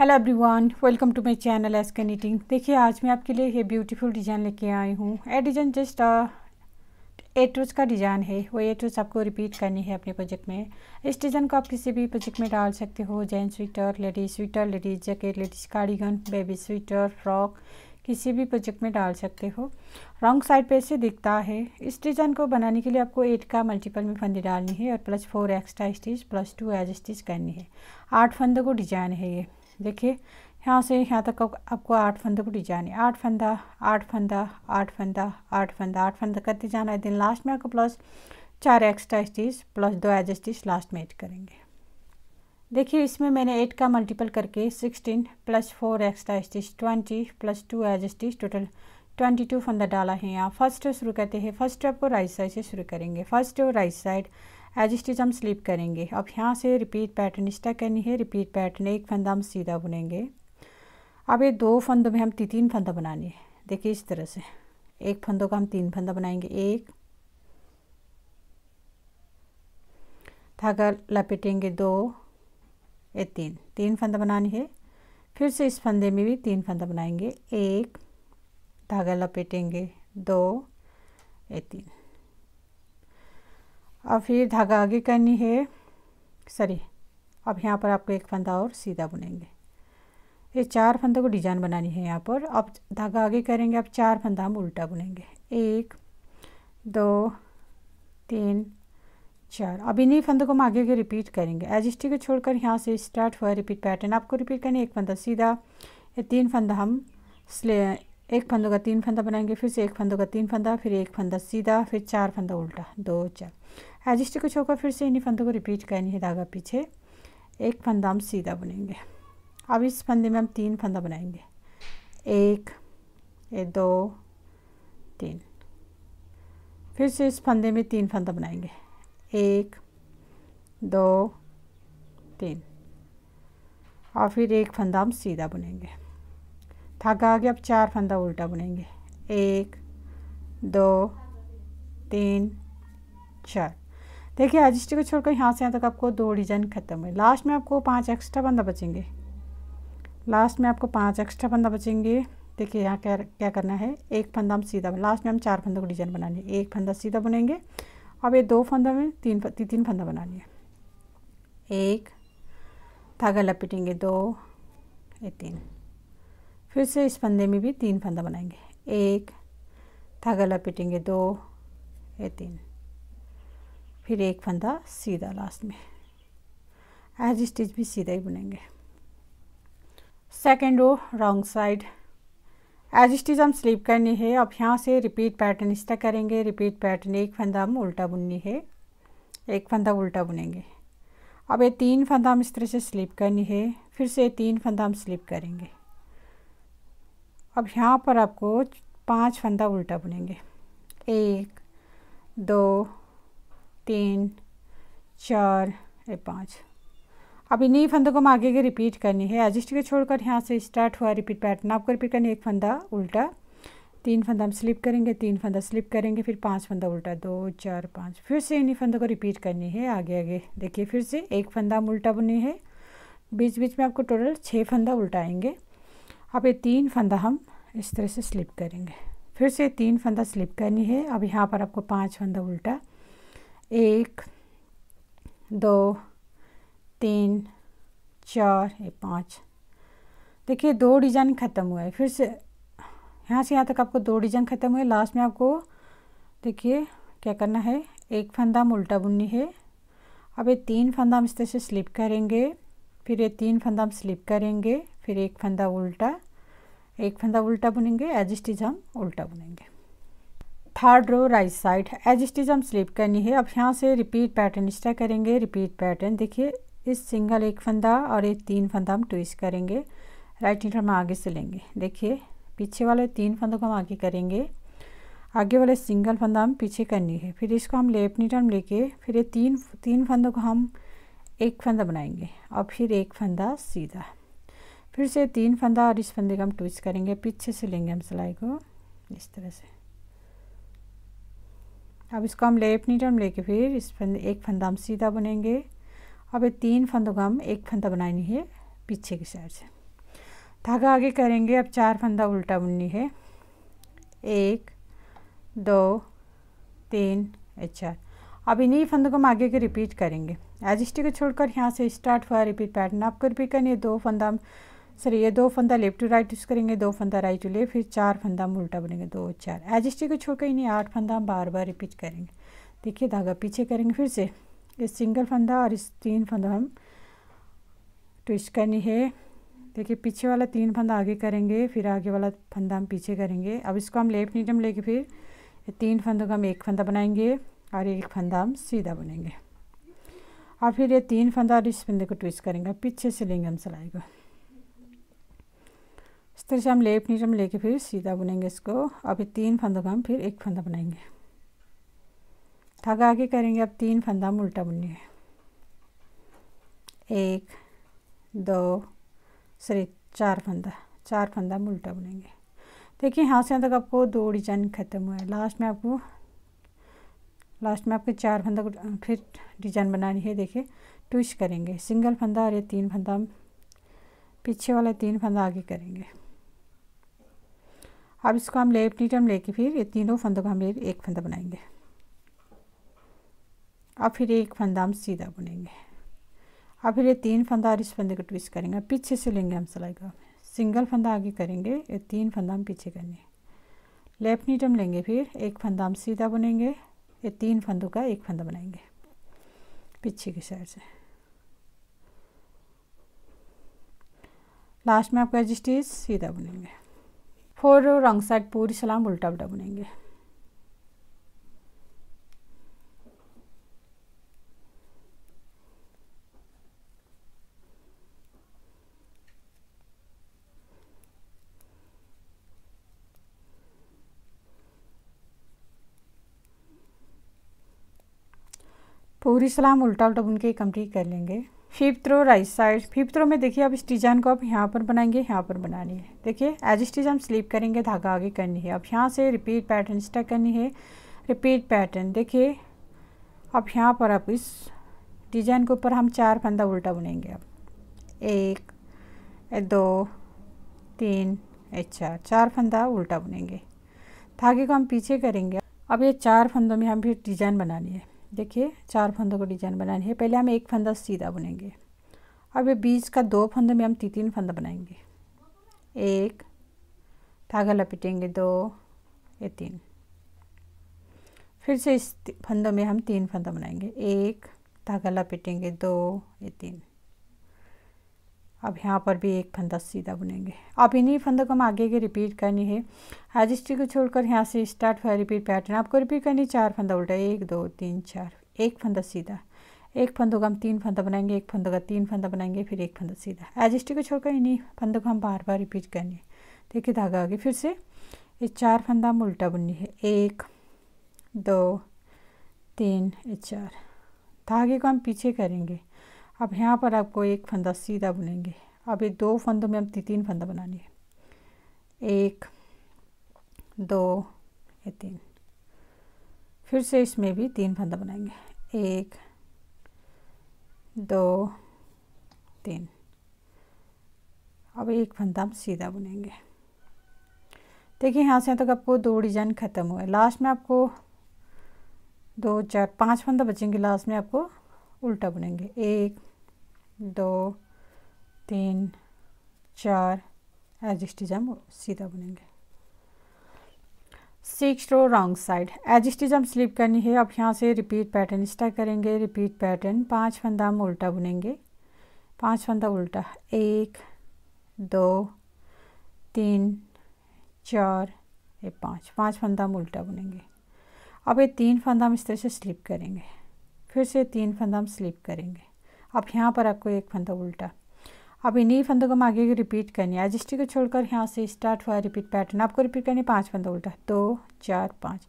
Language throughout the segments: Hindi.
hello everyone welcome to my channel S K knitting देखिए आज मैं आपके लिए ये ब्यूटीफुल डिज़ाइन लेके आई हूँ A design just eight rows का डिज़ाइन है वो एट रोज आपको रिपीट करनी है अपने प्रोजेक्ट में इस डिज़ाइन को आप किसी भी प्रोजेक्ट में डाल सकते हो gents sweater ladies sweater ladies jacket ladies cardigan baby sweater frock किसी भी प्रोजेक्ट में डाल सकते हो रॉन्ग साइड पे से दिखता है इस डिज़ाइन को बनाने के लिए आपको एट का मल्टीपल में फंदे डालनी है और plus four extra stitch plus two edge stitch करनी है आठ फंदों को डिजाइन है ये देखिए यहाँ से यहाँ तक आपको आठ फंदा को डिजाइन है आठ फंदा आठ फंदा आठ फंदा आठ फंदा आठ फंदा करते जाना है दिन लास्ट में आपको प्लस चार एक्स्ट्रा स्टिच प्लस दो एज स्टिच लास्ट में ऐड करेंगे देखिए इसमें मैंने एट का मल्टीपल करके sixteen plus four extra stitch twenty plus two edge stitch total twenty two फंदा डाला है यहाँ फर्स्ट शुरू करते हैं फर्स्ट आपको राइट साइड से शुरू करेंगे first right side edge stitch हम स्लिप करेंगे अब यहाँ से रिपीट पैटर्न स्टा करनी है रिपीट पैटर्न एक फंदा हम सीधा बुनेंगे अब ये दो फंदों में हम तीन तीन फंदा बनानी है देखिए इस तरह से एक फंदों का हम तीन फंदा बनाएंगे एक धागा लपेटेंगे दो ये तीन तीन फंदा बनानी है फिर से इस फंदे में भी तीन फंदा बनाएंगे एक धागा लपेटेंगे दो ये तीन अब फिर धागा आगे करनी है सॉरी अब यहाँ पर आपको एक फंदा और सीधा बुनेंगे ये चार फंदों को डिजाइन बनानी है यहाँ पर अब धागा आगे करेंगे अब चार फंदा हम उल्टा बुनेंगे एक दो तीन चार अब इन्हीं फंदों को हम आगे के रिपीट करेंगे एजिस्टी को छोड़कर यहाँ से स्टार्ट हुआ रिपीट पैटर्न आपको रिपीट है एक फंदा सीधा ये तीन फंदा हम स्ले एक फंदों का तीन फंदा बनाएंगे फिर से एक फंदों का तीन फंदा फिर एक फंदा सीधा फिर चार फंदा उल्टा दो चार एजिस्ट को छोकर फिर से इन्हीं फंदों को रिपीट करनी है धागा पीछे एक फंदा हम सीधा बुनेंगे अब इस फंदे में हम तीन फंदा बनाएंगे एक ये दो तीन फिर से इस फंदे में तीन फंदा बनाएंगे एक दो तीन और फिर एक फंदा हम सीधा बुनेंगे धागा आगे अब चार फंदा उल्टा बुनेंगे एक दो तीन चार देखिए आज को छोड़कर यहाँ से यहाँ तक आपको दो डिजाइन खत्म हुए लास्ट में आपको पांच एक्स्ट्रा बंदा बचेंगे लास्ट में आपको पांच एक्स्ट्रा बंदा बचेंगे देखिए यहाँ क्या क्या करना है एक फंदा हम सीधा लास्ट में हम चार फंदों को डिजाइन बनानी है एक फंदा सीधा बनेंगे अब ये दो फंदों में तीन ती, तीन फंदा बनानी है एक धागा लपेटेंगे दो ये तीन फिर से इस फंदे में भी तीन फंदा बनाएंगे एक धागा लपेटेंगे दो ये तीन फिर एक फंदा सीधा लास्ट में एज स्टिच भी सीधा ही बुनेंगे second row wrong side edge stitch हम स्लिप करनी है अब यहाँ से रिपीट पैटर्न इस तरह करेंगे रिपीट पैटर्न एक फंदा हम उल्टा बुननी है एक फंदा उल्टा बुनेंगे अब ये तीन फंदा हम इस तरह से स्लिप करनी है फिर से तीन फंदा हम स्लिप करेंगे अब यहाँ पर आपको पांच फंदा उल्टा बुनेंगे एक दो तीन चार ये पाँच अब इन्हीं फंदों को हम आगे के रिपीट करनी है एडजस्ट के छोड़कर यहाँ से स्टार्ट हुआ रिपीट पैटर्न आपको रिपीट करनी एक फंदा उल्टा तीन फंदा हम स्लिप करेंगे तीन फंदा स्लिप करेंगे फिर पांच फंदा उल्टा दो चार पाँच फिर से इन्हीं फंदों को रिपीट करनी है आगे आगे देखिए फिर से एक फंदा हम उल्टा बुनी है बीच बीच में आपको टोटल छः फंदा आएंगे अब ये तीन फंदा हम इस तरह से स्लिप करेंगे फिर से तीन फंदा स्लिप करनी है अब यहाँ पर आपको पाँच फंदा उल्टा एक दो तीन चार ये पाँच देखिए दो डिजाइन ख़त्म हुआ है फिर से यहाँ से यहाँ तक आपको दो डिजाइन ख़त्म हुए लास्ट में आपको देखिए क्या करना है एक फंदाम उल्टा बुननी है अब ये तीन फंदाम इस तरह से स्लिप करेंगे फिर ये तीन फंदाम स्लिप करेंगे फिर एक फंदा उल्टा एक फंदा उल्टा बुनेंगे एज इट हम उल्टा बुनेंगे third row right side edge इज हम स्लिप करनी है अब यहाँ से रिपीट पैटर्न स्टा करेंगे रिपीट पैटर्न देखिए इस सिंगल एक फंदा और एक तीन फंदा हम ट्विस्ट करेंगे राइट नीडल हम आगे से लेंगे देखिए पीछे वाले तीन फंदों को हम आगे करेंगे आगे वाले सिंगल फंदा हम पीछे करनी है फिर इसको हम लेफ्ट नीट हम लेके फिर ये तीन तीन फंदों को हम एक फंदा बनाएंगे और फिर एक फंदा सीधा फिर से तीन फंदा और इस फंदे का हम ट्विस्ट करेंगे पीछे से लेंगे हम सिलाई को इस तरह से अब इसको हम ले अपनी टर्म लेके फिर इस फंद एक फंदा हम सीधा बनेंगे अब ये तीन फंदों का हम एक फंदा बनानी है पीछे की साइड से धागा आगे करेंगे अब चार फंदा उल्टा बुननी है एक दो तीन चार अब इन्हीं फंदों को हम आगे के रिपीट करेंगे एज को छोड़कर यहाँ से स्टार्ट हुआ रिपीट पैटर्न आपको रिपीट करनी है दो फंदा हम सर ये दो फंदा लेफ्ट टू राइट यूज़ करेंगे दो फंदा राइट टू लेफ्ट फिर चार फंदा हम उल्टा बनेंगे दो चार एजस्टी को छोड़कर ही नहीं आठ फंदा हम बार बार रिपीट करेंगे देखिए धागा पीछे करेंगे फिर से इस सिंगल फंदा और इस तीन फंदा हम ट्विस्ट करनी है देखिए पीछे वाला तीन फंदा आगे करेंगे फिर आगे वाला फंदा हम पीछे करेंगे अब इसको हम लेफ्ट नीडम लेके फिर तीन फंदों का हम एक फंदा बनाएंगे और एक फंदा हम सीधा बनेंगे और फिर ये तीन फंदा और इस फंदे को ट्विस्ट करेंगे पीछे से लेंगे हम सिलाई को इस तरह से हम लेप नीचे में लेके फिर सीधा बुनेंगे इसको अभी तीन फंदों का हम फिर एक फंदा बनाएंगे थका के करेंगे अब तीन फंदा हम उल्टा बुनेंगे एक दो सॉरी चार फंदा चार फंदा हम उल्टा बुनेंगे देखिए यहाँ से यहाँ तक आपको दो डिजाइन ख़त्म हुआ है लास्ट में आपको लास्ट में आपके चार फंदा को फिर डिजाइन बनानी है देखिए ट्विस्ट करेंगे सिंगल फंदा और ये तीन फंदा हम पीछे वाला तीन फंदा आगे करेंगे अब इसको हम ले अपनी टर्म लेके फिर ये तीनों फंदों को हम एक फंदा बनाएंगे अब फिर एक फंदा हम सीधा बुनेंगे अब फिर ये तीन फंदा और इस फंदे को ट्विस्ट करेंगे पीछे से लेंगे हम सिलाई का सिंगल फंदा आगे करेंगे ये तीन फंदा हम पीछे करेंगे लेफ्ट नीटम लेंगे फिर एक फंदा हम सीधा बुनेंगे ये तीन फंदों का एक फंदा बनाएंगे पीछे की साइड से लास्ट में आपका जिस्टिच सीधा बुनेंगे फोर रॉन्ग साइड पूरी सलाम उल्टा उल्टा बुनेंगे पूरी सलाम उल्टा उल्टा बुन के कंप्लीट कर लेंगे fifth row right side fifth row में देखिए अब डिजाइन को आप यहाँ पर बनाएंगे यहाँ पर बनानी है देखिए एज स्टीजान स्लीप करेंगे धागा आगे करनी है अब यहाँ से रिपीट पैटर्न स्टक करनी है रिपीट पैटर्न देखिए अब यहाँ पर आप इस डिजाइन के ऊपर हम चार फंदा उल्टा बुनेंगे अब एक दो तीन चार चार फंदा उल्टा बुनेंगे धागे को हम पीछे करेंगे अब ये चार फंदों में हम फिर डिजाइन बनानी है देखिए चार फंदों को डिजाइन बनानी है पहले हम एक फंदा सीधा बुनेंगे अब ये बीच का दो फंदों में हम तीन तीन फंदा बनाएंगे एक धागा लपेटेंगे दो ये तीन फिर से इस फंदों में हम तीन फंदा बनाएंगे एक धागा लपेटेंगे दो ये तीन अब यहाँ पर भी एक फंदा सीधा बुनेंगे अब इन्हीं फंदों को हम आगे के रिपीट करनी है आज को छोड़कर यहाँ से स्टार्ट हुआ रिपीट पैटर्न आपको रिपीट करनी चार फंदा उल्टा एक दो तीन चार एक फंदा सीधा एक फंदों का हम तीन फंदा बनाएंगे एक फंदों का तीन फंदा बनाएंगे फिर एक फंदा सीधा एज को छोड़कर इन्हीं फंदों को हम बार बार रिपीट करनी है देखिए धागा आगे फिर से ये चार फंदा हम उल्टा बुननी है एक दो तीन चार धागे को हम पीछे करेंगे अब यहाँ पर आपको एक फंदा सीधा बुनेंगे अब एक दो फंदों में हम तीन फंदा बनानी है एक दो या तीन फिर से इसमें भी तीन फंदा बनाएंगे एक दो तीन अब एक फंदा हम सीधा बुनेंगे देखिए यहाँ से तक आपको दो डिजाइन ख़त्म हुए लास्ट में आपको दो चार पांच फंदा बचेंगे लास्ट में आपको उल्टा बुनेंगे एक दो तीन चार एज इट हम सीधा बुनेंगे six row wrong side edge इट हम स्लिप करनी है अब यहाँ से रिपीट पैटर्न स्टार्ट करेंगे रिपीट पैटर्न पांच फंदा हम उल्टा बुनेंगे पांच फंदा उल्टा एक दो तीन चार ये पाँच पाँच फंदा हम उल्टा बुनेंगे अब ये तीन फंदा हम इस तरह से स्लिप करेंगे फिर से तीन फंदा हम स्लिप करेंगे अब यहाँ पर आपको एक फंदा उल्टा अब इन्हीं फंदों को हम आगे की रिपीट करनी है एजिस्टी को छोड़कर यहाँ से स्टार्ट हुआ रिपीट पैटर्न आपको रिपीट करनी है पाँच फंदा उल्टा दो चार पाँच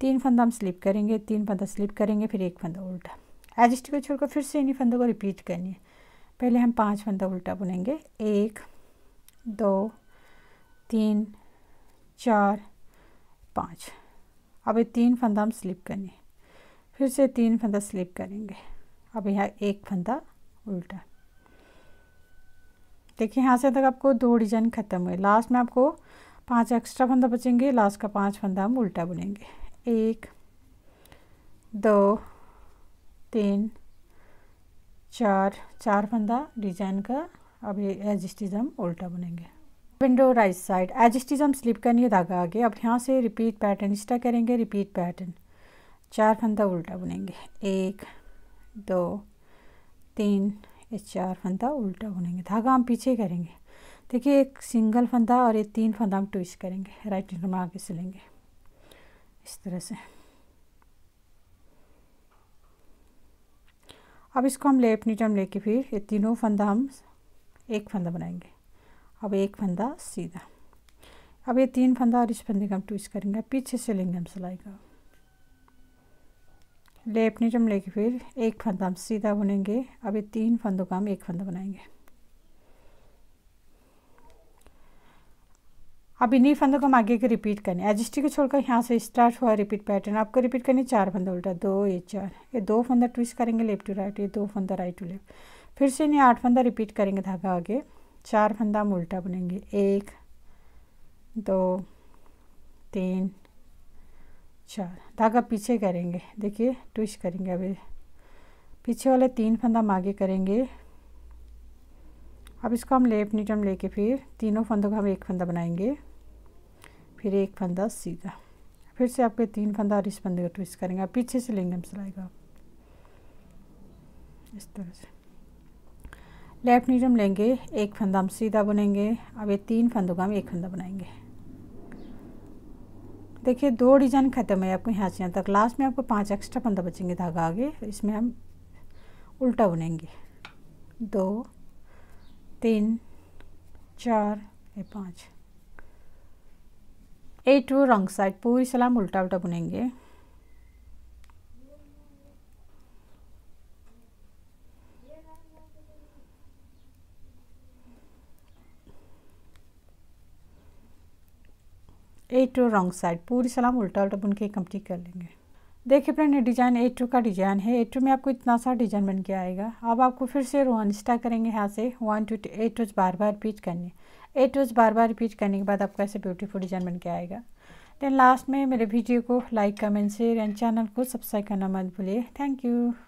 तीन फंदा हम स्लिप करेंगे तीन फंदा स्लिप करेंगे फिर एक फंदा उल्टा एजिस्टी को छोड़कर फिर से इन्हीं फंदों को रिपीट करनी है पहले हम पाँच फंदा उल्टा बुनेंगे एक दो तीन चार पाँच अब ये तीन फंदा हम स्लिप करनी फिर से तीन फंदा स्लिप करेंगे अब यहाँ एक फंदा उल्टा देखिए यहाँ से तक आपको दो डिजाइन ख़त्म हुए लास्ट में आपको पांच एक्स्ट्रा फंदा बचेंगे लास्ट का पांच फंदा हम उल्टा बुनेंगे एक दो तीन चार चार फंदा डिजाइन का अब ये एज स्टिच हम उल्टा बुनेंगे विंडो राइट साइड एज स्टिच हम स्लिप है धागा आगे अब यहाँ से रिपीट पैटर्न इस्टा करेंगे रिपीट पैटर्न चार फंदा उल्टा बुनेंगे एक दो तीन ये चार फंदा उल्टा बुनेंगे धागा हम पीछे करेंगे देखिए एक सिंगल फंदा और ये तीन फंदा हम ट्विस्ट करेंगे राइट हैंड में आगे सिलेंगे इस तरह से अब इसको हम लेफ्ट नीटम लेके फिर ये तीनों फंदा हम एक फंदा बनाएंगे अब एक फंदा सीधा अब ये तीन फंदा और इस फंदे का हम ट्विस्ट करेंगे पीछे से लेंगे हम सिलाई का ले अपनी जम लेके फिर एक फंदा हम सीधा बुनेंगे अब ये तीन फंदों का हम एक फंदा बनाएंगे अब इन्हीं फंदों को हम आगे के रिपीट करने एजिस्टी को छोड़कर यहाँ से स्टार्ट हुआ रिपीट पैटर्न आपको रिपीट करनी चार फंदा उल्टा दो ये चार ये दो फंदा ट्विस्ट करेंगे लेफ्ट टू राइट ये दो फंदा राइट टू लेफ्ट फिर से इन्हें आठ फंदा रिपीट करेंगे धागा आगे चार फंदा हम उल्टा बुनेंगे एक दो तीन अच्छा धागा पीछे करेंगे देखिए ट्विस्ट करेंगे अभी पीछे वाले तीन फंदा हम आगे करेंगे अब इसको हम लेफ्ट नीटम लेके फिर तीनों फंदों का हम एक फंदा बनाएंगे फिर एक फंदा सीधा फिर से आपके तीन फंदा और इस फंदे को ट्विस्ट करेंगे आप पीछे से लेंगे हम सिलाई का इस तरह से लेफ्ट नीटम लेंगे एक फंदा हम सीधा बुनेंगे अब ये तीन फंदों का हम एक फंदा बनाएंगे देखिए दो डिजाइन ख़त्म है आपको यहाँ से यहाँ तक लास्ट में आपको पांच एक्स्ट्रा पंद्रह बचेंगे धागा आगे इसमें हम उल्टा बुनेंगे दो तीन चार ये पाँच ए टू रॉन्ग साइड पूरी सलाम उल्टा उल्टा बुनेंगे ए टू रॉन्ग साइड पूरी सलाम उल्टा उल्टा बुन के कम्प्लीट कर लेंगे देखिए फ्रेंड ये डिज़ाइन ए टू का डिज़ाइन है ए टू में आपको इतना सा डिज़ाइन बन के आएगा अब आपको फिर से वन स्टा करेंगे यहाँ से वन टू एट टूज बार बार रिपीट करने एट टूज बार बार रिपीट करने के बाद आपको ऐसे ब्यूटीफुल डिज़ाइन बन के आएगा देन लास्ट में मेरे वीडियो को like comment share and channel को सब्सक्राइब करना मत भूलिए थैंक यू